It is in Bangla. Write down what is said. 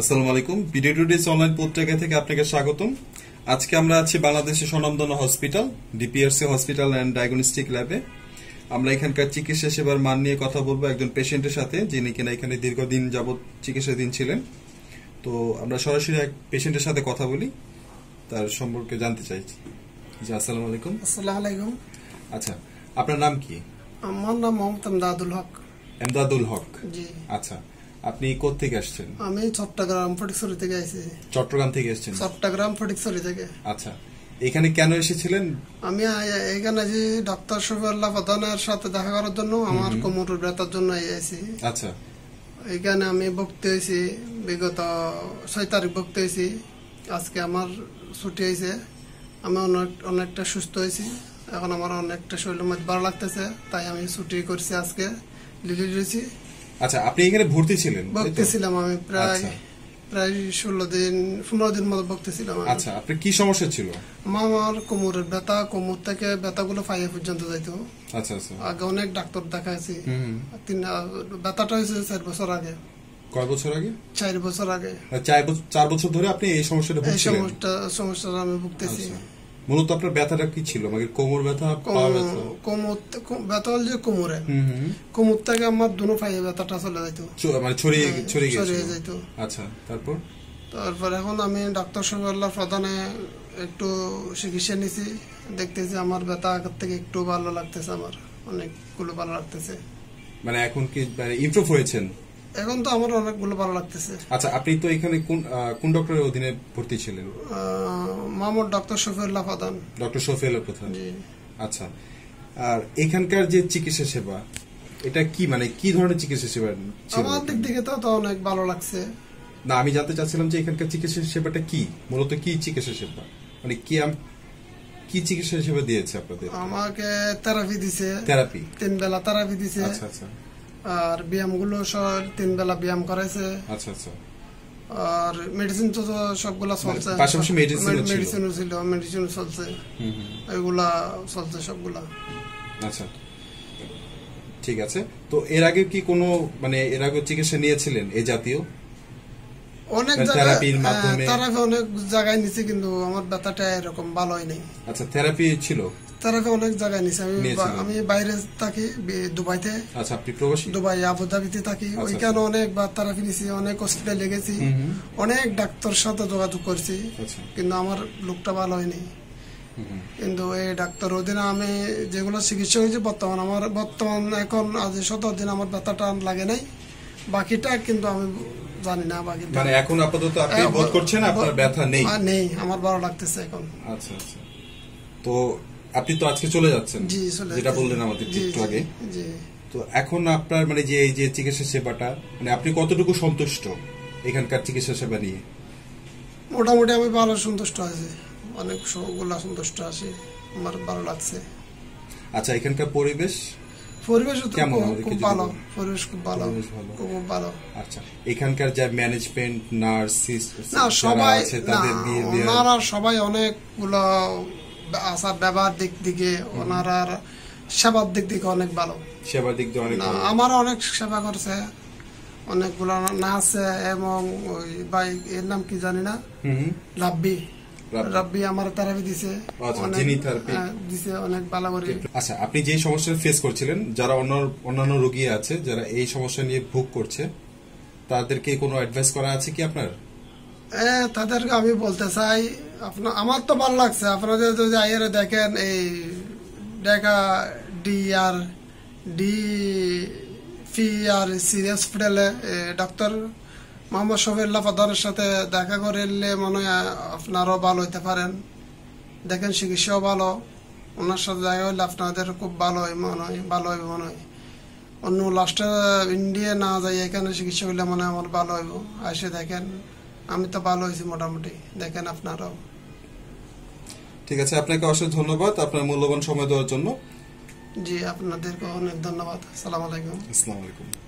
আসসালামু আলাইকুম বিডি টু ডিস অনলাইন পত্রিকা থেকে আপনাকে স্বাগতম আজকে আমরা আছি বাংলাদেশের স্বনামধন্য hospital DPRC hospital and diagnostic ল্যাবে আমরা এখানকার চিকিৎসা সেবার মান নিয়ে কথা বলবো একজন পেশেন্টের সাথে যিনি কিনা এখানে দীর্ঘদিন যাবৎ চিকিৎসাধীন ছিলেন তো আমরা সরাসরি এক পেশেন্টের সাথে কথা বলি তার সম্পর্কে জানতে চাইছি জি আসসালামু আলাইকুম আসসালামু আলাইকুম আচ্ছা আপনার নাম কি আমার নাম মোহাম্মদ দাদুল হক আমদাদুল হক জি আচ্ছা আপনি কোথা থেকে আসছেন আমি চট্টগ্রাম ফটিকছড়ি থেকে আইছি চট্টগ্রাম থেকে এসেছেন চট্টগ্রাম ফটিকছড়ি থেকে আচ্ছা এখানে কেন এসেছিলেন আমি এখানে যে ডাক্তার শফিউল্লাহ প্রধানের সাথে দেখা করার জন্য আমার কোমরের ব্যথার জন্য এসেছি আচ্ছা এখানে আমি ভক্তি হয়েছি বিগত ছয় তারিখ ভক্তি হয়েছি আজকে আমার ছুটি হয়েছে আমি অনেক অনেকটা সুস্থ হয়েছি এখন আমার অনেকটা শরীরের মধ্যে ভালো লাগতেছে তাই আমি ছুটি করছি আজকে লিলি দিয়েছি আচ্ছা আপনি এখানে ভর্তি ছিলেন ভর্তি ছিলাম আমি প্রায় আচ্ছা। প্রায় ষোলো দিন পনেরো দিন মতো ভর্তি ছিলাম আচ্ছা আপনার কি সমস্যা ছিল আমার কোমরের ব্যথা কোমর থেকে ব্যথাগুলো ফাইয়া পর্যন্ত যাইতো আচ্ছা আচ্ছা আগে অনেক ডাক্তার দেখাইছি তিন ব্যথাটা হয়েছে চার বছর আগে কয় বছর আগে চার বছর আগে চার বছর ধরে আপনি এই সমস্যাটা এই সমস্যা সমস্যাটা আমি ভুগতেছি আচ্ছা। মূলত আপনার ব্যথাটা কি ছিল মানে কোমর ব্যথা কোমর ব্যথা হল যে কোমরে কোমর থেকে আমার দুনো পায়ে ব্যথাটা চলে যাইতো মানে ছড়িয়ে হ্যাঁ, ছড়িয়ে যাইতো আচ্ছা তারপর তারপর এখন আমি ডাক্তার সবাল্লাহ প্রধানে একটু চিকিৎসা নিছি দেখতেছি আমার ব্যথা আগের থেকে একটু ভালো লাগতেছে আমার অনেকগুলো ভালো লাগতেছে মানে এখন কি ইমপ্রুভ মানে হয়েছেন এখন তো আমার অনেকগুলো ভালো লাগতেছে আচ্ছা আপনি তো এখানে কোন কোন ডক্টরের অধীনে ভর্তি ছিলেন মামুর ডক্টর শফিউল্লাহ প্রধান ডক্টর শফিউল্লাহ প্রধান আচ্ছা আর এখানকার যে চিকিৎসা সেবা এটা কি মানে কি ধরনের চিকিৎসা সেবা আমার দিক থেকে তো তো অনেক ভালো লাগছে না আমি জানতে চাচ্ছিলাম যে এখানকার চিকিৎসা সেবাটা কি মূলত কি চিকিৎসা সেবা মানে কি কি চিকিৎসা সেবা দিয়েছে আপনাদের আমাকে থেরাপি দিছে থেরাপি তিন বেলা থেরাপি দিছে আচ্ছা আচ্ছা আর ব্যায়ামগুলো সর তিন বেলা ব্যায়াম করাইছে আচ্ছা আচ্ছা আর মেডিসিন তো সবগুলা চলছে পাশাপাশি মেডিসিনও ছিল মেডিসিনও চলছে এগুলা চলছে সবগুলা আচ্ছা ঠিক আছে তো এর আগে কি কোনো মানে এর আগে চিকিৎসা নিয়েছিলেন এ জাতীয় অনেক থেরাপির মানে হ্যাঁ, মাধ্যমে থেরাপি অনেক জায়গায় নিছি কিন্তু আমার ব্যথাটা এরকম ভালো হয়নি আচ্ছা থেরাপি ছিল থেরাপি অনেক জায়গায় নিছি আমি আমি বাইরে থাকি দুবাইতে আচ্ছা আপনি প্রবাসী দুবাই আবুধাবিতে থাকি আচ্ছা। ওইখানে অনেক বা থেরাপি নিছি অনেক হসপিটালে লেগেছি অনেক ডাক্তার সাথে যোগাযোগ করছি আচ্ছা। কিন্তু আমার লোকটা ভালো হয়নি কিন্তু এই ডাক্তার ওদিন আমি যেগুলো চিকিৎসা হয়েছি বর্তমান আমার বর্তমান এখন আজ শত দিন আমার ব্যথাটা লাগে নাই বাকিটা কিন্তু আমি জানি না বাকি মানে এখন আপাতত আপনি হ্যাঁ, বোধ করছেন আপনার ব্যথা নেই হ্যাঁ, নেই আমার ভালো লাগতেছে এখন আচ্ছা আচ্ছা তো আপনি তো আজকে চলে যাচ্ছেন যেটা বললেন আমাদের একটু আগে তো এখন আপনার মানে যে এই যে চিকিৎসা সেবাটা মানে আপনি কতটুকু সন্তুষ্ট এখানকার চিকিৎসা সেবা নিয়ে মোটামুটি আমি ভালো সন্তুষ্ট আছি অনেক সবগুলা সন্তুষ্ট আছি আমার ভালো লাগছে আচ্ছা এখানকার পরিবেশ পরিবেশ খুব ভালো পরিবেশ খুব ভালো খুব ভালো আচ্ছা এখানকার যা ম্যানেজমেন্ট না সবাই তাদের দিয়ে ওনারা সবাই অনেকগুলো আসার ব্যবহার দিক দিকে ওনারা সেবার দিক দিকে অনেক ভালো সেবার দিক দিয়ে অনেক আমার অনেক সেবা করছে অনেকগুলো নার্স এবং ওই ভাই এর নাম কি জানি না লাভবি রাব্বি আমার দিছে আচ্ছা, হ্যাঁ, দিছে অনেক ভালো করে আচ্ছা আপনি যে সমস্যা ফেস করছিলেন যারা অন্য অন্যান্য রোগী আছে যারা এই সমস্যা নিয়ে ভোগ করছে তাদেরকে কোনো অ্যাডভাইস করা আছে কি আপনার হ্যাঁ তাদেরকে আমি বলতে চাই আপনার আমার তো ভালো লাগছে আপনাদের যদি আইয়ারে দেখেন এই ডেকা ডি আর ডি পি আর সিরিয়াস হসপিটালে ডক্টর মোহাম্মদ শফিউল্লাহ প্রধানের সাথে দেখা করিলে মনে হয় আপনারও ভালো হইতে পারেন দেখেন চিকিৎসাও ভালো ওনার সাথে দেখা হইলে আপনাদের খুব ভালো হয় মনে হয় ভালো হইব মনে হয় অন্য লাস্টে ইন্ডিয়া না যাই এখানে চিকিৎসা হইলে মনে হয় আমার ভালো হইব আসে দেখেন আমি তো ভালো হয়েছি মোটামুটি দেখেন আপনারাও ঠিক আছে আপনাকে অসংখ্য ধন্যবাদ আপনার মূল্যবান সময় দেওয়ার জন্য জি আপনাদেরকে অনেক ধন্যবাদ আসসালামু আলাইকুম আসসালামু আলাইকুম